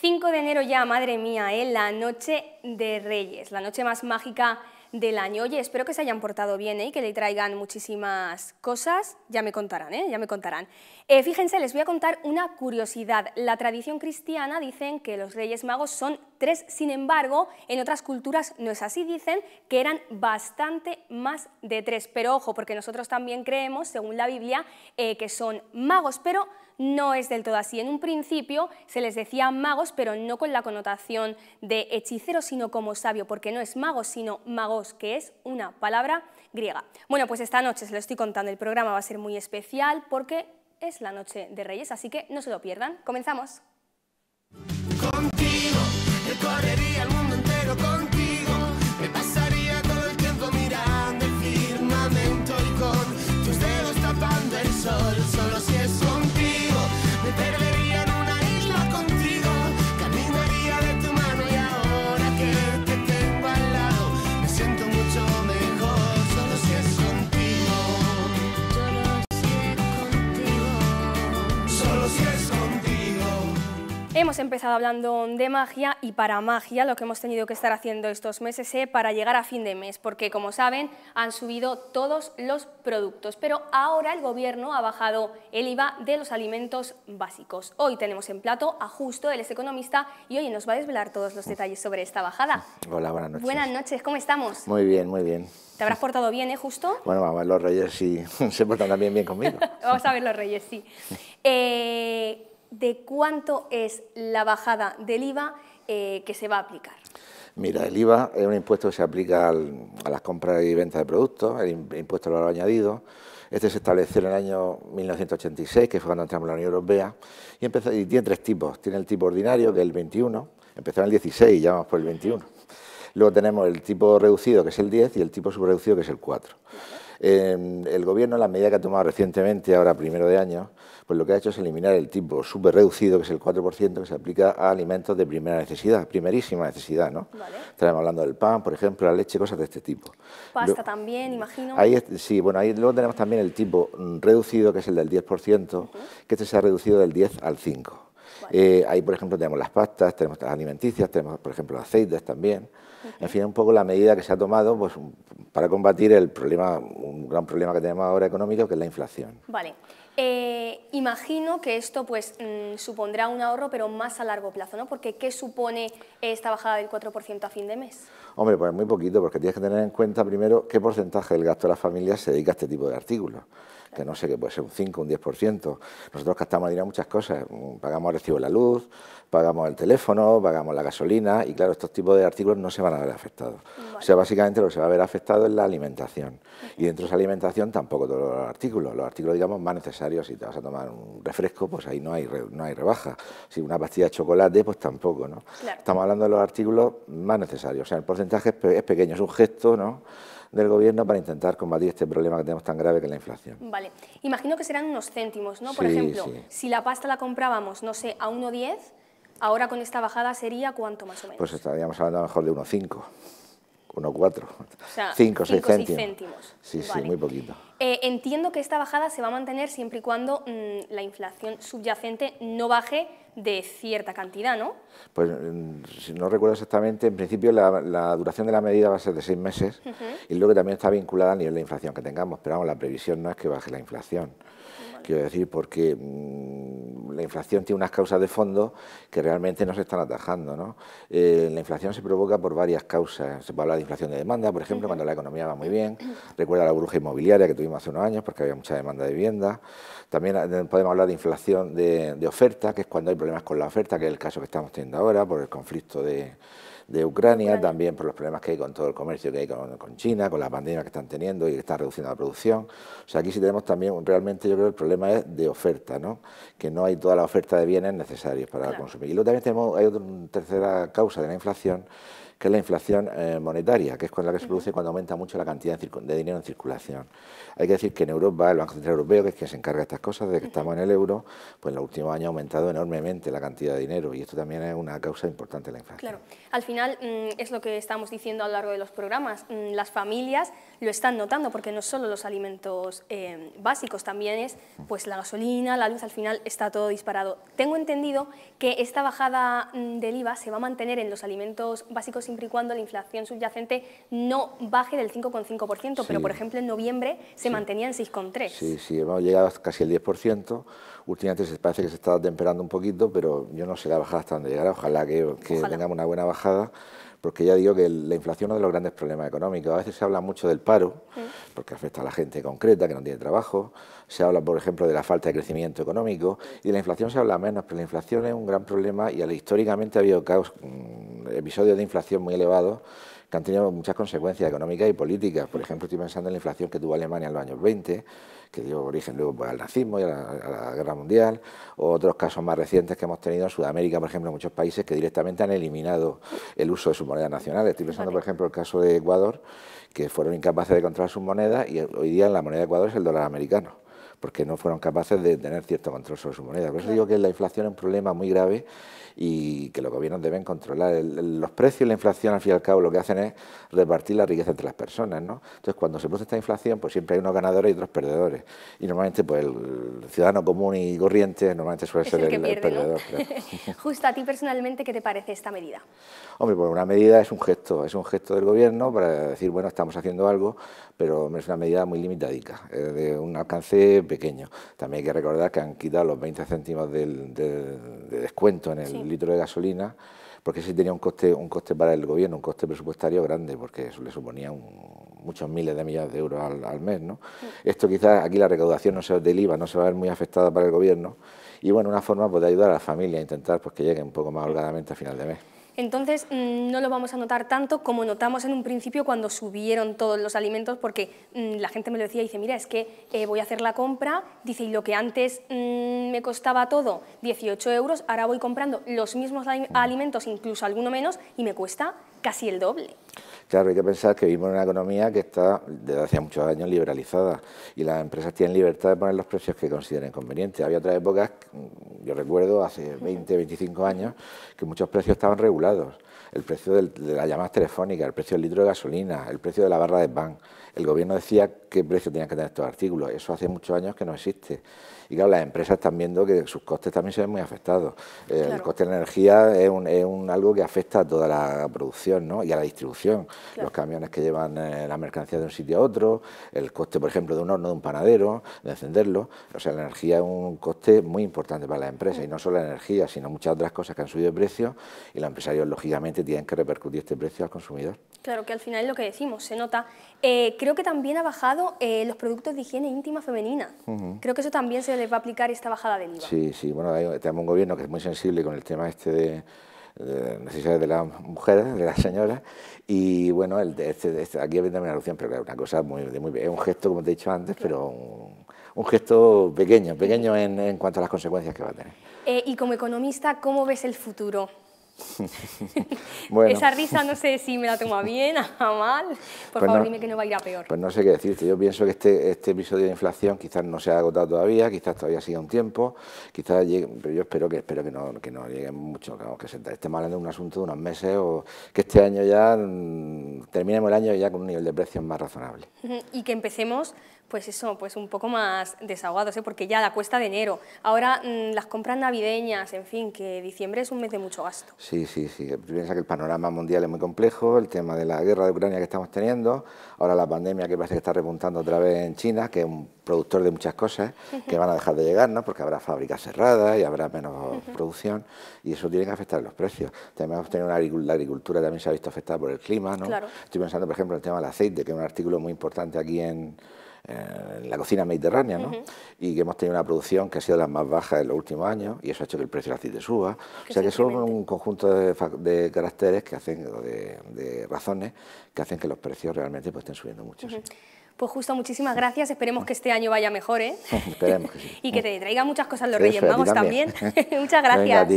5 de enero ya, madre mía, ¿eh? la noche de Reyes, la noche más mágica del año. Oye, espero que se hayan portado bien ¿eh? y que le traigan muchísimas cosas. Ya me contarán, ¿eh? ya me contarán. fíjense, les voy a contar una curiosidad. La tradición cristiana dicen que los reyes magos son tres, sin embargo, en otras culturas no es así. Dicen que eran bastante más de tres. Pero ojo, porque nosotros también creemos, según la Biblia, que son magos, pero no es del todo así. En un principio se les decía magos, pero no con la connotación de hechicero, sino como sabio, porque no es mago, sino magos, que es una palabra griega. Bueno, pues esta noche se lo estoy contando, el programa va a ser muy especial porque es la noche de Reyes, así que no se lo pierdan. Comenzamos. Hemos empezado hablando de magia y para magia, lo que hemos tenido que estar haciendo estos meses eh, para llegar a fin de mes, porque como saben han subido todos los productos, pero ahora el gobierno ha bajado el IVA de los alimentos básicos. Hoy tenemos en plato a Justo, él es economista, y hoy nos va a desvelar todos los detalles sobre esta bajada. Hola, buenas noches. Buenas noches, ¿cómo estamos? Muy bien, muy bien. ¿Te habrás portado bien, eh, Justo? Bueno, a ver los reyes sí se portan también bien conmigo. Vamos a ver los reyes, sí. Eh, de cuánto es la bajada del IVA eh, que se va a aplicar. Mira, el IVA es un impuesto que se aplica a las compras y ventas de productos, el impuesto al valor añadido. Este se estableció en el año 1986, que fue cuando entramos en la Unión Europea, y, tiene tres tipos. Tiene el tipo ordinario, que es el 21, empezó en el 16 y ya vamos por el 21. Luego tenemos el tipo reducido, que es el 10, y el tipo subreducido, que es el 4. Em, el gobierno, la medida que ha tomado recientemente, ahora primero de año, pues lo que ha hecho es eliminar el tipo súper reducido, que es el 4%, que se aplica a alimentos de primera necesidad, primerísima necesidad, ¿no? Estamos hablando del pan, por ejemplo, la leche, cosas de este tipo. Pasta también, imagino. Ahí sí, bueno, ahí luego tenemos también el tipo reducido, que es el del 10%, que este se ha reducido del 10 al 5%. Eh, ahí, por ejemplo, tenemos las pastas, tenemos las alimenticias, tenemos, por ejemplo, los aceites también. En fin, un poco la medida que se ha tomado pues, para combatir el problema, un gran problema que tenemos ahora económico, que es la inflación. Vale. Eh, imagino que esto pues mm, supondrá un ahorro, pero más a largo plazo, ¿no? Porque ¿qué supone esta bajada del 4% a fin de mes? Hombre, pues muy poquito, porque tienes que tener en cuenta primero qué porcentaje del gasto de las familias se dedica a este tipo de artículos que no sé, que puede ser un 5, un 10%. Nosotros gastamos dinero en muchas cosas, mm, pagamos el recibo de la luz, pagamos el teléfono, pagamos la gasolina y claro, estos tipos de artículos no se van a ver afectados. O sea, básicamente lo que se va a ver afectado es la alimentación. Y dentro de esa alimentación tampoco todos los artículos, los artículos digamos más necesarios, si te vas a tomar un refresco, pues ahí no hay, no hay rebaja. Si una pastilla de chocolate, pues tampoco, ¿no? Estamos hablando de los artículos más necesarios, o sea, el porcentaje es pequeño, es un gesto, ¿no? del Gobierno para intentar combatir este problema que tenemos tan grave que es la inflación. Vale, imagino que serán unos céntimos, ¿no? Por ejemplo, si la pasta la comprábamos, no sé, a 1,10, ahora con esta bajada sería cuánto más o menos. Pues estaríamos hablando a lo mejor de 1,5. 1,4, 5, o seis céntimos. Sí, sí, muy poquito. Eh, entiendo que esta bajada se va a mantener siempre y cuando mm, la inflación subyacente no baje de cierta cantidad, ¿no? Pues mm, si no recuerdo exactamente, en principio la, duración de la medida va a ser de seis meses y luego también está vinculada al nivel de inflación que tengamos, pero vamos, la previsión no es que baje la inflación quiero decir, porque mm, la inflación tiene unas causas de fondo que realmente no se están atajando. Eh, la inflación se provoca por varias causas. Se puede hablar de inflación de demanda, por ejemplo, cuando la economía va muy bien. Recuerda la bruja inmobiliaria que tuvimos hace unos años porque había mucha demanda de vivienda. También eh, podemos hablar de inflación de oferta, que es cuando hay problemas con la oferta, que es el caso que estamos teniendo ahora por el conflicto de de Ucrania, también por los problemas que hay con todo el comercio que hay con, China, con la pandemia que están teniendo y que están reduciendo la producción. O sea, aquí sí tenemos también, realmente yo creo que el problema es de oferta, ¿no? que no hay toda la oferta de bienes necesarios para consumir. Y luego también tenemos, hay otra tercera causa de la inflación, que es la inflación eh, monetaria, que es con la que se produce cuando aumenta mucho la cantidad de dinero en circulación. Hay que decir que en Europa, el Banco Central Europeo, que es quien se encarga de estas cosas, desde que estamos en el euro, pues en los últimos años ha aumentado enormemente la cantidad de dinero y esto también es una causa importante de la inflación. Claro, al final mm, es lo que estamos diciendo a lo largo de los programas, mm, las familias lo están notando porque no solo los alimentos eh, básicos, también es pues la gasolina, la luz, al final está todo disparado. Tengo entendido que esta bajada mm, del IVA se va a mantener en los alimentos básicos siempre y cuando la inflación subyacente no baje del 5,5%, pero por ejemplo en noviembre se mantenía en 6,3%. Sí, sí, hemos llegado casi al 10%. Últimamente se parece que se está temperando un poquito, pero yo no sé la bajada hasta dónde llegará. Ojalá que, tengamos una buena bajada porque ya digo que la inflación es uno de los grandes problemas económicos. A veces se habla mucho del paro, porque afecta a la gente concreta que no tiene trabajo, se habla, por ejemplo, de la falta de crecimiento económico, y de la inflación se habla menos, pero la inflación es un gran problema y históricamente ha habido mm, episodios de inflación muy elevados que han tenido muchas consecuencias económicas y políticas. Por ejemplo, estoy pensando en la inflación que tuvo Alemania en los años 20, que dio origen luego pues, al nazismo y a la, guerra mundial, o otros casos más recientes que hemos tenido en Sudamérica, por ejemplo, muchos países que directamente han eliminado el uso de sus monedas nacionales. Estoy pensando, por ejemplo, el caso de Ecuador, que fueron incapaces de controlar sus monedas y hoy día la moneda de Ecuador es el dólar americano porque no fueron capaces de tener cierto control sobre su moneda. Por eso digo que la inflación es un problema muy grave y que los gobiernos deben controlar. los precios y la inflación, al fin y al cabo, lo que hacen es repartir la riqueza entre las personas. ¿no? Entonces, cuando se produce esta inflación, pues siempre hay unos ganadores y otros perdedores. Y normalmente, pues el, ciudadano común y corriente normalmente suele ser el, perdedor. Justo a ti personalmente, ¿qué te parece esta medida? Hombre, pues una medida es un gesto, es un gesto del gobierno para decir, bueno, estamos haciendo algo, pero es una medida muy limitadica, eh, de un alcance pequeño. También hay que recordar que han quitado los 20 céntimos del, de, descuento en el, litro de gasolina, porque ese tenía un coste, un coste para el gobierno, un coste presupuestario grande, porque eso le suponía muchos miles de millones de euros al, mes. ¿no? Esto quizás aquí la recaudación no se, del IVA no se va a ver muy afectada para el gobierno, y bueno, una forma pues, de ayudar a la familia a intentar pues, que llegue un poco más holgadamente a final de mes entonces mm, no lo vamos a notar tanto como notamos en un principio cuando subieron todos los alimentos, porque mm, la gente me lo decía, y dice, mira, es que eh, voy a hacer la compra, dice, y lo que antes mm, me costaba todo 18 euros, ahora voy comprando los mismos alimentos, incluso alguno menos, y me cuesta casi el doble. Claro, hay que pensar que vivimos en una economía que está desde hace muchos años liberalizada y las empresas tienen libertad de poner los precios que consideren convenientes. Había otras épocas, yo recuerdo hace 20, 25 años, que muchos precios estaban regulados. El precio de las llamadas telefónicas, el precio del litro de gasolina, el precio de la barra de pan. El gobierno decía qué precio tenían que tener estos artículos. Eso hace muchos años que no existe. Y claro, las empresas están viendo que sus costes también se ven muy afectados. Eh, el coste de la energía es, un, es un algo que afecta a toda la producción ¿no? y a la distribución. Los camiones que llevan eh, la mercancía de un sitio a otro, el coste, por ejemplo, de un horno de un panadero, de encenderlo. O sea, la energía es un coste muy importante para las empresas y no solo la energía, sino muchas otras cosas que han subido de precio y los empresarios, lógicamente, tienen que repercutir este precio al consumidor. Claro, que al final es lo que decimos, se nota. Eh, creo que también ha bajado los productos de higiene íntima femenina. Creo que eso también se le va a aplicar esta bajada de IVA. Sí, sí, bueno, tenemos un gobierno que es muy sensible con el tema este de, necesidades de las mujeres, de las señoras, y bueno, el, este, este, aquí viene también una pero una cosa muy, de muy... Es un gesto, como te he dicho antes, pero un, gesto pequeño, pequeño en, cuanto a las consecuencias que va a tener. Eh, y como economista, ¿cómo ves el futuro? Esa risa no sé si me la toma bien, a mal. Por pues favor, dime que no va a ir a peor. Pues no sé qué decirte. Yo pienso que este, este episodio de inflación quizás no se ha agotado todavía, quizás todavía siga un tiempo, quizás pero yo espero que espero que no, que no llegue mucho, que, se, estemos hablando de un asunto de unos meses o que este año ya mm, terminemos el año ya con un nivel de precios más razonable. Y que empecemos pues eso, pues un poco más desahogados, ¿eh? porque ya la cuesta de enero, ahora mm, las compras navideñas, en fin, que diciembre es un mes de mucho gasto. Sí, sí, sí, piensa que el panorama mundial es muy complejo, el tema de la guerra de Ucrania que estamos teniendo, ahora la pandemia que parece que está repuntando otra vez en China, que es un productor de muchas cosas que van a dejar de llegar, ¿no? Porque habrá fábricas cerradas y habrá menos producción y eso tiene que afectar los precios. También una agricultura, la agricultura también se ha visto afectada por el clima, ¿no? Estoy pensando, por ejemplo, en el tema del aceite, que es un artículo muy importante aquí en, la cocina mediterránea, ¿no? Y que hemos tenido una producción que ha sido la más baja en los últimos años y eso ha hecho que el precio del aceite suba. o sea que son un conjunto de, caracteres que hacen, de, razones que hacen que los precios realmente pues, estén subiendo mucho. Pues justo, muchísimas gracias. Esperemos que este año vaya mejor, ¿eh? Esperemos y que te traiga muchas cosas los Reyes Magos también. muchas gracias.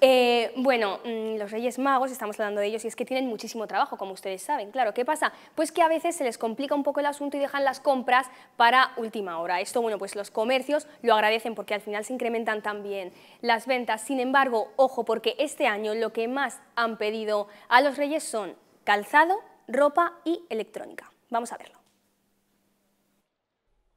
Eh, bueno, mm, los Reyes Magos, estamos hablando de ellos, y es que tienen muchísimo trabajo, como ustedes saben. Claro, ¿qué pasa? Pues que a veces se les complica un poco el asunto y dejan las compras para última hora. Esto, bueno, pues los comercios lo agradecen porque al final se incrementan también las ventas. Sin embargo, ojo, porque este año lo que más han pedido a los Reyes son calzado, ropa y electrónica. Vamos a verlo.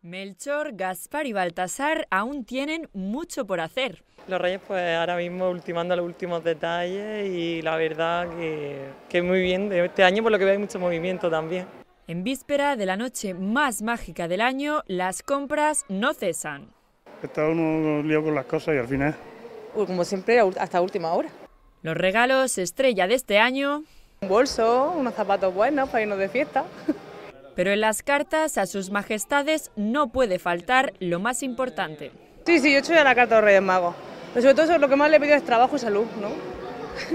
Melchor, Gaspar y Baltasar aún tienen mucho por hacer. Los Reyes pues ahora mismo ultimando los últimos detalles y la verdad que, que muy bien. Este año por lo que veo hay mucho movimiento también. En víspera de la noche más mágica del año, las compras no cesan. Está uno lío con las cosas y al final... Como siempre, hasta última hora. Los regalos estrella de este año... Un bolso, unos zapatos buenos para irnos de fiesta. Pero en las cartas a sus majestades no puede faltar lo más importante. Sí, sí, yo he hecho ya la carta de Reyes Magos. Pero sobre todo lo que más le pido es trabajo y salud, ¿no?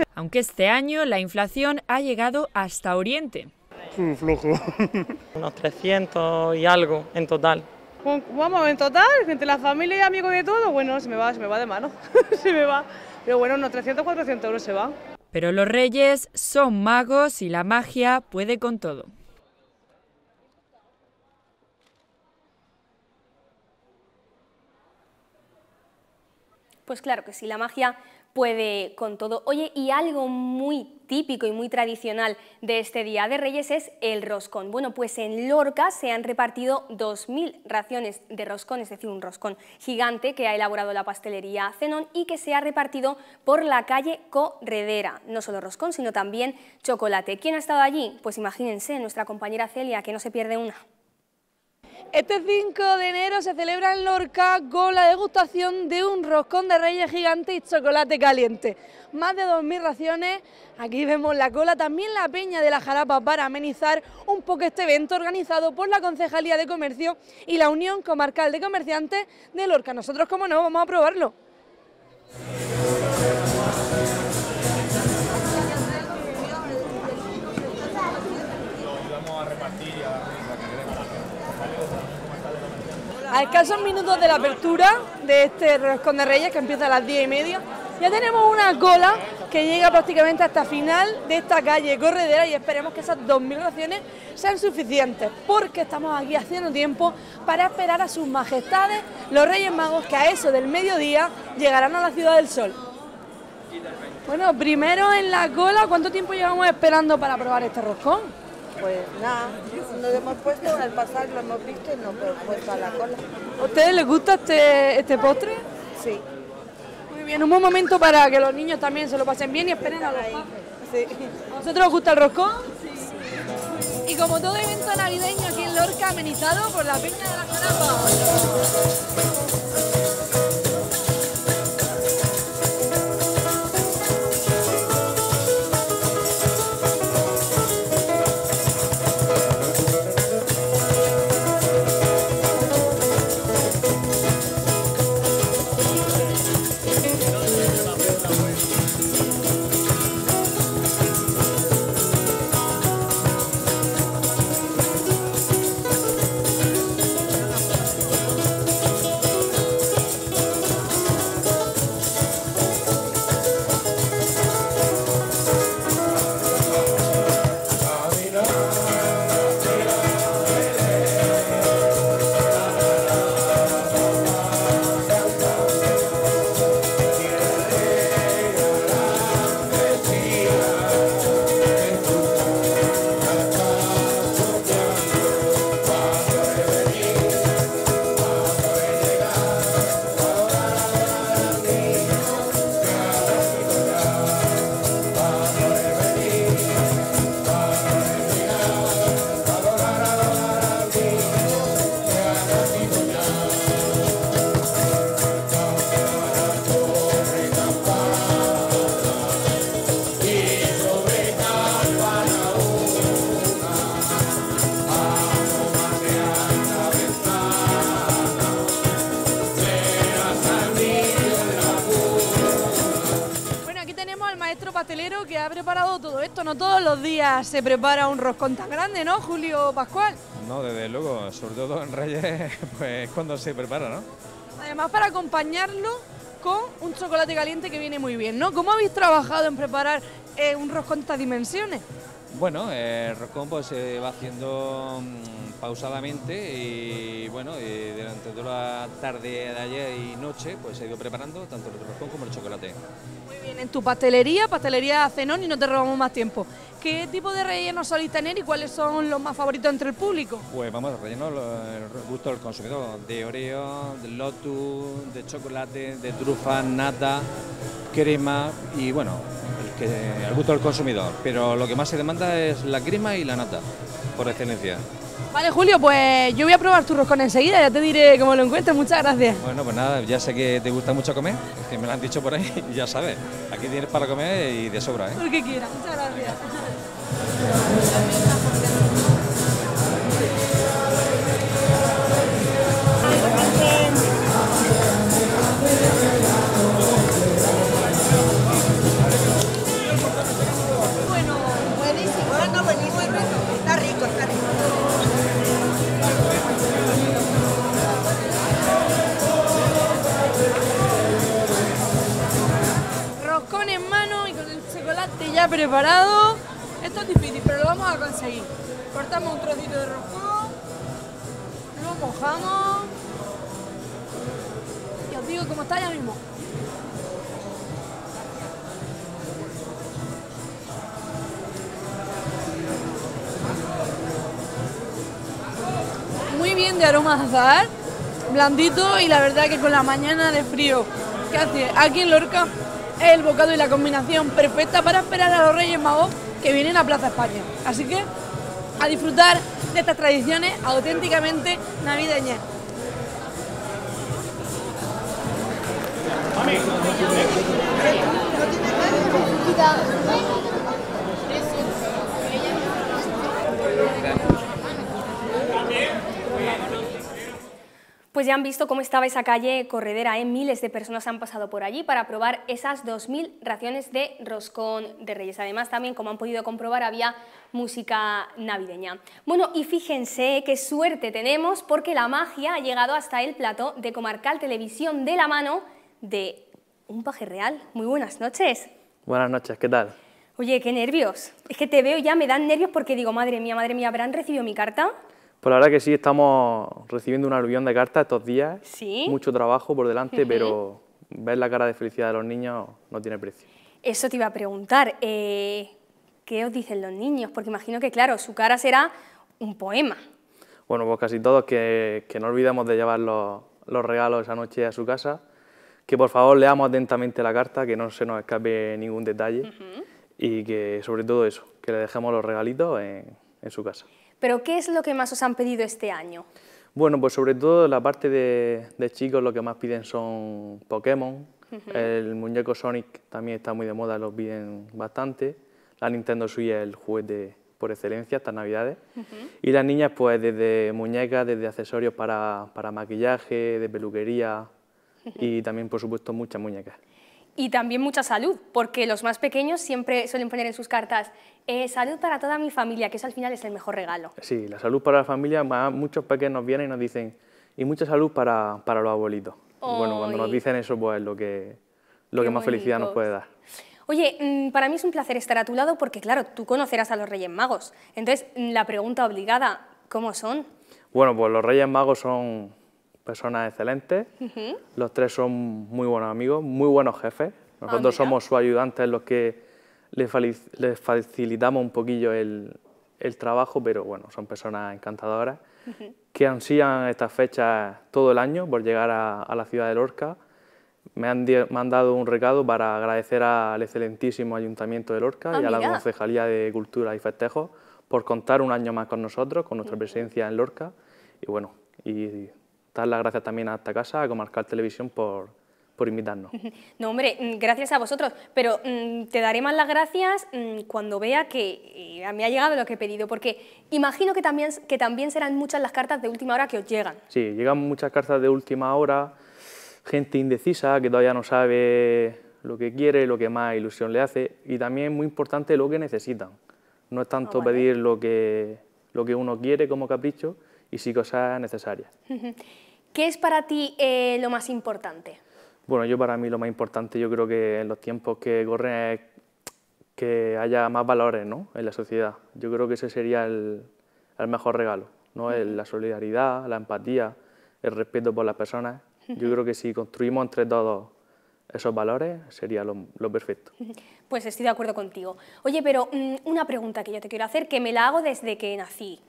Aunque este año la inflación ha llegado hasta Oriente. Un mm, flujo. Unos 300 y algo en total. Pues, vamos, en total, entre la familia y amigos de todo, bueno, se me va, se me va de mano, se me va. Pero bueno, unos 300, 400 euros se va. Pero los reyes son magos y la magia puede con todo. Pues claro que sí, la magia puede con todo. Oye, y algo muy típico y muy tradicional de este Día de Reyes es el roscón. Bueno, pues en Lorca se han repartido 2.000 raciones de roscón, es decir, un roscón gigante que ha elaborado la pastelería Zenón y que se ha repartido por la calle Corredera. No solo roscón, sino también chocolate. ¿Quién ha estado allí? Pues imagínense, nuestra compañera Celia, que no se pierde una. Este 5 de enero se celebra en Lorca con la degustación de un roscón de reyes gigante y chocolate caliente. Más de 2.000 raciones, aquí vemos la cola, también la peña de la jarapa para amenizar un poco este evento organizado por la Concejalía de Comercio y la Unión Comarcal de Comerciantes de Lorca. Nosotros, como no, vamos a probarlo. A escasos minutos de la apertura de este Roscón de Reyes, que empieza a las 10 y media, ya tenemos una cola que llega prácticamente hasta final de esta calle corredera y esperemos que esas mil raciones sean suficientes, porque estamos aquí haciendo tiempo para esperar a sus majestades, los Reyes Magos, que a eso del mediodía llegarán a la Ciudad del Sol. Bueno, primero en la cola, ¿cuánto tiempo llevamos esperando para probar este roscón? pues nada, nos hemos puesto al pasar, lo hemos visto y nos hemos puesto a la cola. ¿A ustedes les gusta este, este postre? Sí. Muy bien, un buen momento para que los niños también se lo pasen bien y esperen a los papás. Sí. ¿A vosotros os gusta el roscón? Sí. Y como todo evento navideño aquí en Lorca, amenizado por la Peña de la Jarapa. se prepara un roscón tan grande, ¿no, Julio Pascual? No, desde luego, sobre todo en Reyes, pues cuando se prepara, ¿no? Además, para acompañarlo con un chocolate caliente que viene muy bien, ¿no? ¿Cómo habéis trabajado en preparar eh, un roscón de estas dimensiones? Bueno, el roscón pues, se va haciendo mm, pausadamente y bueno, durante toda la tarde de ayer y noche pues se ha ido preparando tanto el roscón como el chocolate. Muy bien, en tu pastelería, pastelería Zenón y no te robamos más tiempo. ¿Qué tipo de rellenos soléis tener y cuáles son los más favoritos entre el público? Pues vamos, rellenos el gusto del consumidor, de Oreo, de Lotus, de chocolate, de trufa, nata, crema y bueno, el que, el gusto del consumidor. Pero lo que más se demanda es la crema y la nata por excelencia. Vale, Julio, pues yo voy a probar tu roscón enseguida, ya te diré cómo lo encuentro, muchas gracias. Bueno, pues nada, ya sé que te gusta mucho comer, que me lo han dicho por ahí, ya sabes, aquí tienes para comer y de sobra, ¿eh? quieras, muchas gracias. preparado. Esto es difícil, pero lo vamos a conseguir. Cortamos un trocito de rojo, lo mojamos y os digo cómo está ya mismo. Muy bien de aroma a blandito y la verdad que con la mañana de frío qué hace aquí en Lorca es el bocado y la combinación perfecta para esperar a los Reyes Magos que vienen a Plaza España. Así que a disfrutar de estas tradiciones auténticamente navideñas. Pues ya han visto cómo estaba esa calle corredera, ¿eh? miles de personas han pasado por allí para probar esas 2.000 raciones de roscón de reyes. Además también, como han podido comprobar, había música navideña. Bueno, y fíjense qué suerte tenemos porque la magia ha llegado hasta el plató de Comarcal Televisión de la mano de un paje real. Muy buenas noches. Buenas noches, ¿qué tal? Oye, qué nervios. Es que te veo ya me dan nervios porque digo, madre mía, madre mía, ¿habrán recibido mi carta? Pues la verdad que sí, estamos recibiendo un aluvión de cartas estos días. Sí. Mucho trabajo por delante, pero ver la cara de felicidad de los niños no tiene precio. Eso te iba a preguntar. Eh, ¿Qué os dicen los niños? Porque imagino que, claro, su cara será un poema. Bueno, pues casi todos que, no olvidemos de llevar los, regalos esa noche a su casa, que por favor leamos atentamente la carta, que no se nos escape ningún detalle y que sobre todo eso, que le dejemos los regalitos en su casa. Pero ¿qué es lo que más os han pedido este año? Bueno, pues sobre todo la parte de, chicos lo que más piden son Pokémon, el muñeco Sonic también está muy de moda, lo piden bastante, la Nintendo Switch es el juguete por excelencia estas navidades. Y las niñas, pues desde muñecas, desde accesorios para, maquillaje, de peluquería y también, por supuesto, muchas muñecas y también mucha salud, porque los más pequeños siempre suelen poner en sus cartas eh, salud para toda mi familia, que eso al final es el mejor regalo. Sí, la salud para la familia, muchos pequeños vienen y nos dicen, y mucha salud para, los abuelitos. Bueno, cuando nos dicen eso, pues es lo que, lo que más felicidad nos puede dar. Oye, mm, para mí es un placer estar a tu lado porque, claro, tú conocerás a los Reyes Magos. Entonces, mm, la pregunta obligada, ¿cómo son? Bueno, pues los Reyes Magos son personas excelentes. Los tres son muy buenos amigos, muy buenos jefes. Nosotros ah, somos sus ayudantes los que les, facilitamos un poquillo el, trabajo, pero bueno, son personas encantadoras que ansían estas fechas todo el año por llegar a, la ciudad de Lorca. Me han, mandado un recado para agradecer al excelentísimo Ayuntamiento de Lorca ah, y a la Concejalía de Cultura y Festejos por contar un año más con nosotros, con nuestra presencia en Lorca. Y bueno, y dar las gracias también a esta casa, a Comarcal Televisión, por, invitarnos. No, hombre, mm, gracias a vosotros, pero mm, te daré más las gracias mm, cuando vea que eh, a mí ha llegado lo que he pedido, porque imagino que también, que también serán muchas las cartas de última hora que os llegan. Sí, llegan muchas cartas de última hora, gente indecisa que todavía no sabe lo que quiere, lo que más ilusión le hace, y también muy importante lo que necesitan. No es tanto pedir lo que, lo que uno quiere como capricho, y sí cosas necesarias. ¿Qué es para ti eh, lo más importante? Bueno, yo para mí lo más importante yo creo que en los tiempos que corren es que haya más valores ¿no? en la sociedad. Yo creo que ese sería el, el mejor regalo, ¿no? la solidaridad, la empatía, el respeto por las personas. Yo creo que si construimos entre todos esos valores sería lo, perfecto. Pues estoy de acuerdo contigo. Oye, pero mm, una pregunta que yo te quiero hacer, que me la hago desde que nací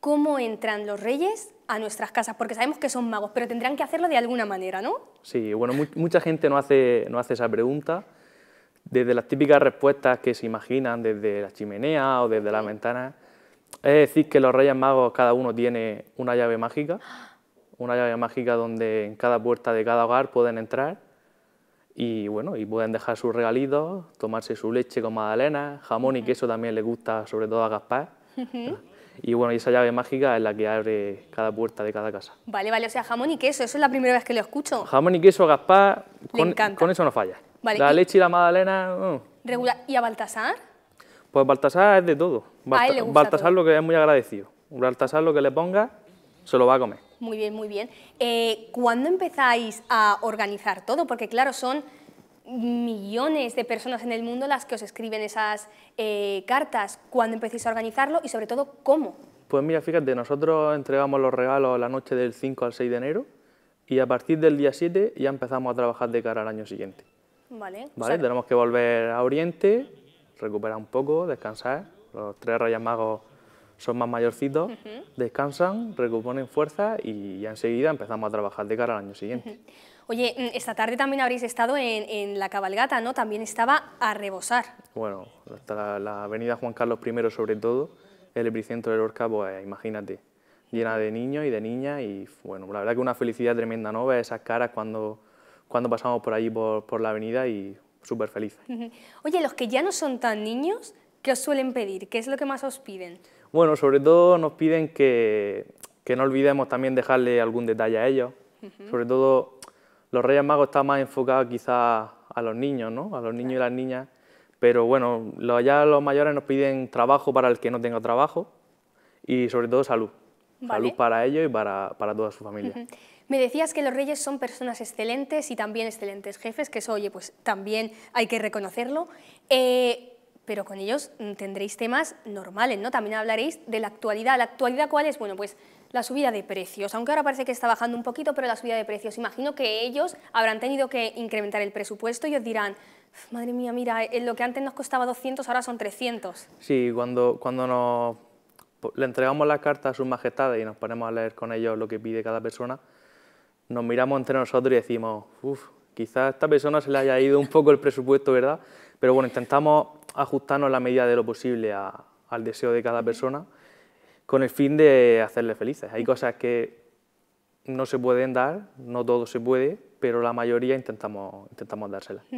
cómo entran los reyes a nuestras casas, porque sabemos que son magos, pero tendrán que hacerlo de alguna manera, ¿no? Sí, bueno, mucha gente no hace, no hace esa pregunta, desde las típicas respuestas que se imaginan desde la chimenea o desde las ventanas, es decir, que los reyes magos cada uno tiene una llave mágica, una llave mágica donde en cada puerta de cada hogar pueden entrar y bueno, y pueden dejar sus regalitos, tomarse su leche con magdalena, jamón y queso también le gusta, sobre todo a Gaspar. Y bueno, esa llave mágica es la que abre cada puerta de cada casa. Vale, vale, o sea, jamón y queso, eso es la primera vez que lo escucho. Jamón y queso, Gaspar, con, con eso no falla. la leche y la magdalena... Uh. ¿Y a Baltasar? Pues Baltasar es de todo. Baltasar lo que es muy agradecido. Baltasar lo que le ponga, se lo va a comer. Muy bien, muy bien. Eh, ¿Cuándo empezáis a organizar todo? Porque claro, son millones de personas en el mundo las que os escriben esas eh, cartas, cuándo empecéis a organizarlo y sobre todo cómo. Pues mira, fíjate, nosotros entregamos los regalos la noche del 5 al 6 de enero y a partir del día 7 ya empezamos a trabajar de cara al año siguiente. Vale. tenemos que volver a Oriente, recuperar un poco, descansar. Los tres rayas magos son más mayorcitos, descansan, recuponen fuerza y ya enseguida empezamos a trabajar de cara al año siguiente. Oye, mm, esta tarde también habréis estado en, la cabalgata, ¿no? También estaba a rebosar. Bueno, hasta la, avenida Juan Carlos I sobre todo, el epicentro del Lorca, pues imagínate, llena de niños y de niñas y bueno, la verdad que una felicidad tremenda, ¿no? Ver esas caras cuando, cuando pasamos por allí por, por la avenida y súper feliz. Oye, los que ya no son tan niños, ¿qué os suelen pedir? ¿Qué es lo que más os piden? Bueno, sobre todo nos piden que, que no olvidemos también dejarle algún detalle a ellos, sobre todo los Reyes Magos está más enfocado quizás a los niños, ¿no? A los niños y las niñas. Pero bueno, los, ya los mayores nos piden trabajo para el que no tenga trabajo y sobre todo salud. Salud para ellos y para, toda su familia. Me decías que los reyes son personas excelentes y también excelentes jefes, que eso, oye, pues también hay que reconocerlo. Eh, pero con ellos tendréis temas normales, ¿no? También hablaréis de la actualidad. ¿La actualidad cuál es? Bueno, pues la subida de precios, aunque ahora parece que está bajando un poquito, pero la subida de precios, imagino que ellos habrán tenido que incrementar el presupuesto y os dirán, madre mía, mira, eh, lo que antes nos costaba 200 ahora son 300. Sí, cuando, cuando le entregamos la carta a sus majestades y nos ponemos a leer con ellos lo que pide cada persona, nos miramos entre nosotros y decimos, uff, quizás a esta persona se le haya ido un poco el presupuesto, ¿verdad? Pero bueno, intentamos ajustarnos la medida de lo posible al deseo de cada persona con el fin de hacerle felices. Hay cosas que no se pueden dar, no todo se puede, pero la mayoría intentamos, intentamos dársela.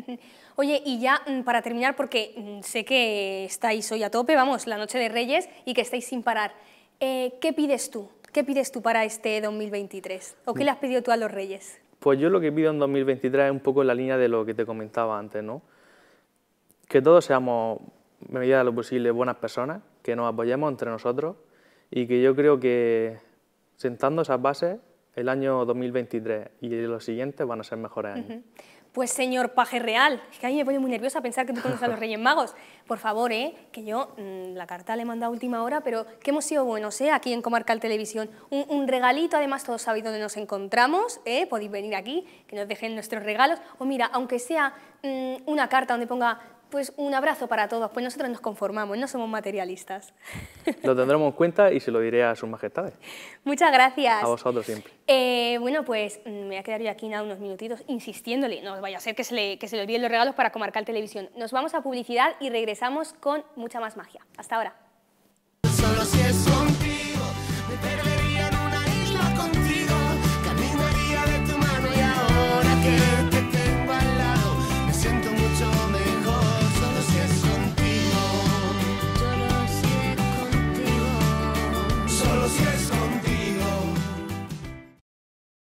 Oye, y ya mm, para terminar, porque mm, sé que estáis hoy a tope, vamos, la noche de Reyes, y que estáis sin parar, eh, ¿qué pides tú? ¿Qué pides tú para este 2023? ¿O qué le has pedido tú a los Reyes? Pues yo lo que pido en 2023 es un poco en la línea de lo que te comentaba antes, ¿no? Que todos seamos, en medida de lo posible, buenas personas, que nos apoyemos entre nosotros, y que yo creo que sentando esas bases, el año 2023 y los siguientes van a ser mejores años. Pues señor paje real, que a mí me pone muy nerviosa pensar que tú conoces a los Reyes Magos. Por favor, ¿eh? que yo mm, la carta le he mandado a última hora, pero que hemos sido buenos eh, aquí en Comarcal Televisión. Un, regalito, además todos sabéis dónde nos encontramos, ¿eh? podéis venir aquí, que nos dejen nuestros regalos. O mira, aunque sea mm, una carta donde ponga pues un abrazo para todos, pues nosotros nos conformamos, no somos materialistas. Lo tendremos en cuenta y se lo diré a sus majestades. Muchas gracias. A vosotros siempre. Eh, bueno, pues mm, me voy a quedar yo aquí nada unos minutitos insistiéndole, no vaya a ser que se le, que olviden los regalos para comarcar Televisión. Nos vamos a publicidad y regresamos con mucha más magia. Hasta ahora.